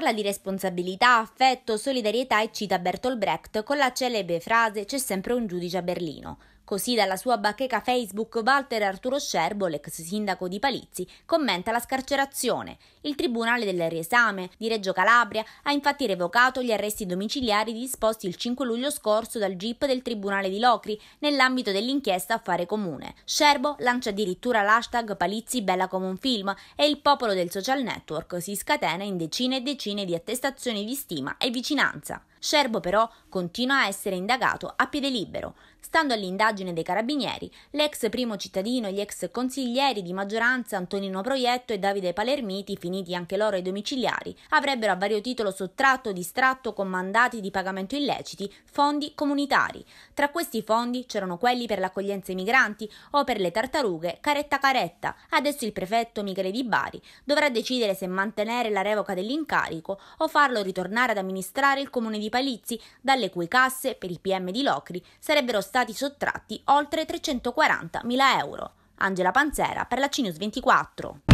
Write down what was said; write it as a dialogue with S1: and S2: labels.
S1: Parla di responsabilità, affetto, solidarietà e cita Bertolt Brecht con la celebre frase C'è sempre un giudice a Berlino. Così dalla sua bacheca Facebook Walter Arturo Scerbo, l'ex sindaco di Palizzi, commenta la scarcerazione. Il Tribunale del Riesame di Reggio Calabria ha infatti revocato gli arresti domiciliari disposti il 5 luglio scorso dal GIP del Tribunale di Locri nell'ambito dell'inchiesta Affare Comune. Scerbo lancia addirittura l'hashtag Palizzi Bella come un film e il popolo del social network si scatena in decine e decine decine di attestazioni di stima e vicinanza. Scerbo però continua a essere indagato a piede libero. Stando all'indagine dei carabinieri, l'ex primo cittadino e gli ex consiglieri di maggioranza Antonino Proietto e Davide Palermiti, finiti anche loro ai domiciliari, avrebbero a vario titolo sottratto o distratto con mandati di pagamento illeciti fondi comunitari. Tra questi fondi c'erano quelli per l'accoglienza ai migranti o per le tartarughe caretta caretta. Adesso il prefetto Michele Di Bari dovrà decidere se mantenere la revoca dell'incarico o farlo ritornare ad amministrare il comune di di Palizzi, dalle cui casse, per i PM di Locri, sarebbero stati sottratti oltre 340.000 euro. Angela Panzera per la Cinius 24.